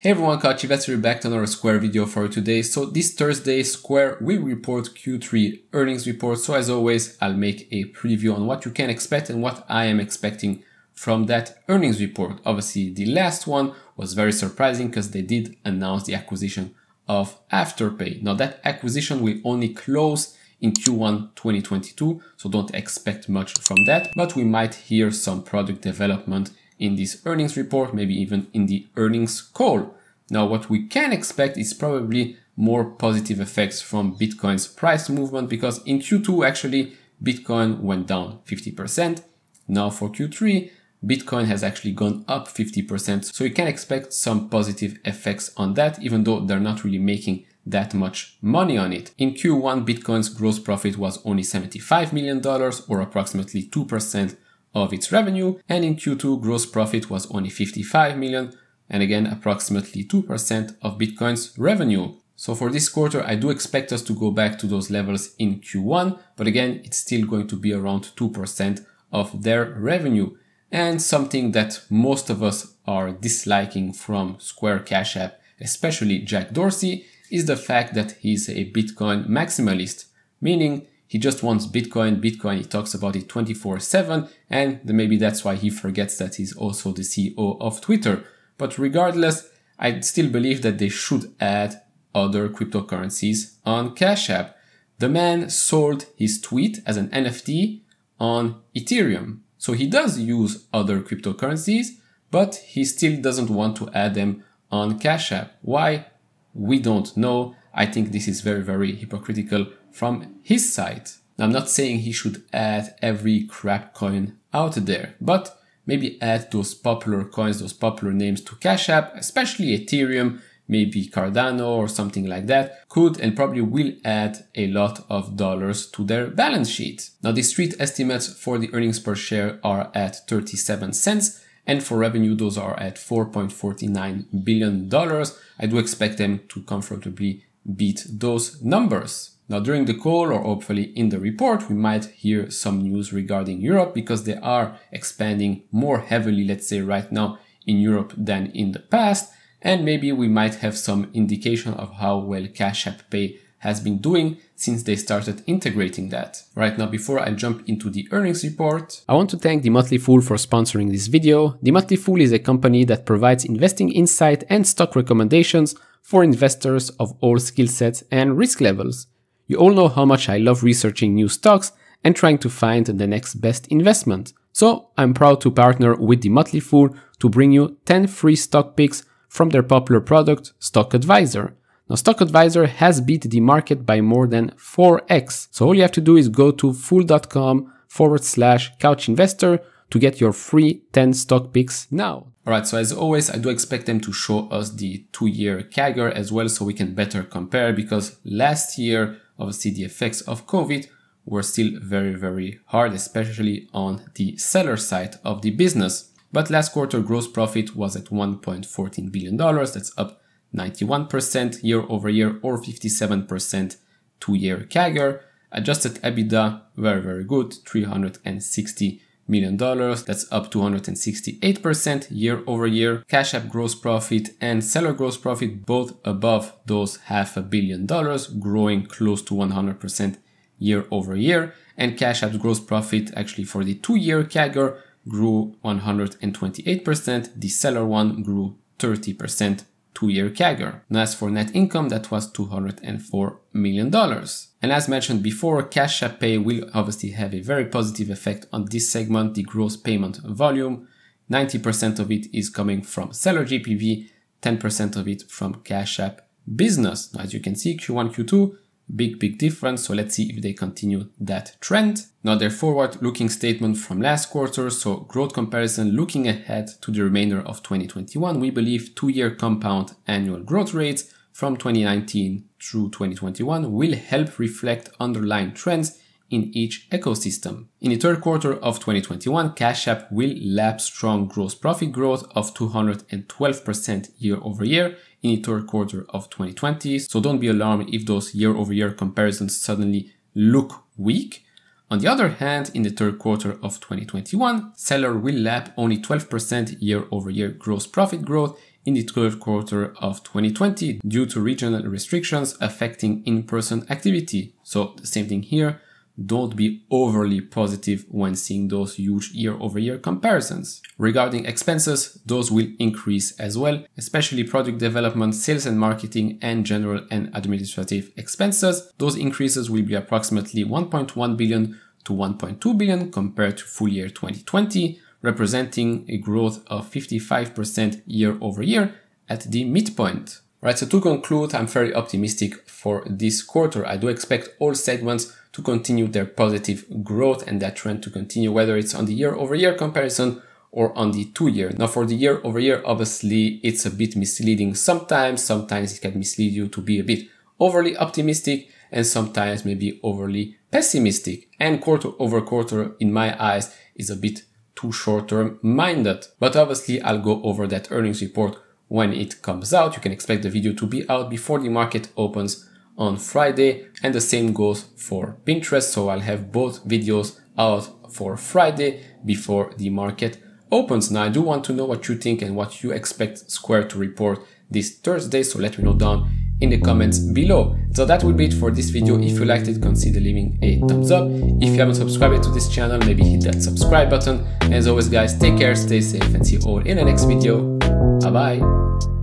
Hey everyone, Kachi here back to another Square video for today. So this Thursday, Square will report Q3 earnings report. So as always, I'll make a preview on what you can expect and what I am expecting from that earnings report. Obviously, the last one was very surprising because they did announce the acquisition of Afterpay. Now that acquisition will only close in Q1 2022, so don't expect much from that, but we might hear some product development in this earnings report, maybe even in the earnings call. Now, what we can expect is probably more positive effects from Bitcoin's price movement because in Q2, actually, Bitcoin went down 50%. Now for Q3, Bitcoin has actually gone up 50%. So you can expect some positive effects on that, even though they're not really making that much money on it. In Q1, Bitcoin's gross profit was only $75 million or approximately 2% of its revenue, and in Q2, gross profit was only 55 million, and again, approximately 2% of Bitcoin's revenue. So for this quarter, I do expect us to go back to those levels in Q1, but again, it's still going to be around 2% of their revenue. And something that most of us are disliking from Square Cash App, especially Jack Dorsey, is the fact that he's a Bitcoin maximalist, meaning he just wants Bitcoin, Bitcoin. He talks about it 24 7. And maybe that's why he forgets that he's also the CEO of Twitter. But regardless, I still believe that they should add other cryptocurrencies on Cash App. The man sold his tweet as an NFT on Ethereum. So he does use other cryptocurrencies, but he still doesn't want to add them on Cash App. Why? We don't know. I think this is very, very hypocritical from his side. Now, I'm not saying he should add every crap coin out there, but maybe add those popular coins, those popular names to Cash App, especially Ethereum, maybe Cardano or something like that, could and probably will add a lot of dollars to their balance sheet. Now, the street estimates for the earnings per share are at 37 cents. And for revenue, those are at $4.49 billion. I do expect them to comfortably beat those numbers. Now during the call or hopefully in the report, we might hear some news regarding Europe because they are expanding more heavily, let's say right now in Europe than in the past. And maybe we might have some indication of how well Cash App Pay has been doing since they started integrating that. Right now, before I jump into the earnings report, I want to thank The Motley Fool for sponsoring this video. The Motley Fool is a company that provides investing insight and stock recommendations for investors of all skill sets and risk levels. You all know how much I love researching new stocks and trying to find the next best investment. So I'm proud to partner with The Motley Fool to bring you 10 free stock picks from their popular product, Stock Advisor. Now, Stock Advisor has beat the market by more than 4x. So all you have to do is go to fool.com forward slash couch investor to get your free 10 stock picks now. All right, so as always, I do expect them to show us the two year CAGR as well so we can better compare because last year obviously the effects of COVID were still very, very hard, especially on the seller side of the business. But last quarter gross profit was at $1.14 billion. That's up 91% year over year or 57% two year CAGR. Adjusted EBITDA, very, very good, 360 million. dollars. That's up 268% year over year. Cash App gross profit and seller gross profit both above those half a billion dollars, growing close to 100% year over year. And Cash App's gross profit actually for the two year CAGR grew 128%. The seller one grew 30% two-year CAGR. Now as for net income, that was $204 million. And as mentioned before, cash app pay will obviously have a very positive effect on this segment, the gross payment volume. 90% of it is coming from seller GPV, 10% of it from cash app business. As you can see, Q1, Q2, big, big difference. So let's see if they continue that trend. Now their forward looking statement from last quarter. So growth comparison looking ahead to the remainder of 2021, we believe two year compound annual growth rates from 2019 through 2021 will help reflect underlying trends in each ecosystem. In the third quarter of 2021, Cash App will lap strong gross profit growth of 212% year over year in the third quarter of 2020. So don't be alarmed if those year over year comparisons suddenly look weak. On the other hand, in the third quarter of 2021, Seller will lap only 12% year over year gross profit growth in the third quarter of 2020 due to regional restrictions affecting in person activity. So, the same thing here don't be overly positive when seeing those huge year-over-year comparisons. Regarding expenses, those will increase as well, especially product development, sales and marketing, and general and administrative expenses. Those increases will be approximately 1.1 billion to 1.2 billion compared to full year 2020, representing a growth of 55% year-over-year at the midpoint. Right, so to conclude, I'm very optimistic for this quarter. I do expect all segments to continue their positive growth and that trend to continue, whether it's on the year over year comparison or on the two year. Now for the year over year, obviously it's a bit misleading sometimes. Sometimes it can mislead you to be a bit overly optimistic and sometimes maybe overly pessimistic. And quarter over quarter, in my eyes, is a bit too short term minded. But obviously I'll go over that earnings report when it comes out. You can expect the video to be out before the market opens on Friday and the same goes for Pinterest. So I'll have both videos out for Friday before the market opens. Now I do want to know what you think and what you expect Square to report this Thursday. So let me know down in the comments below. So that would be it for this video. If you liked it, consider leaving a thumbs up. If you haven't subscribed to this channel, maybe hit that subscribe button. As always guys, take care, stay safe and see you all in the next video. Bye bye.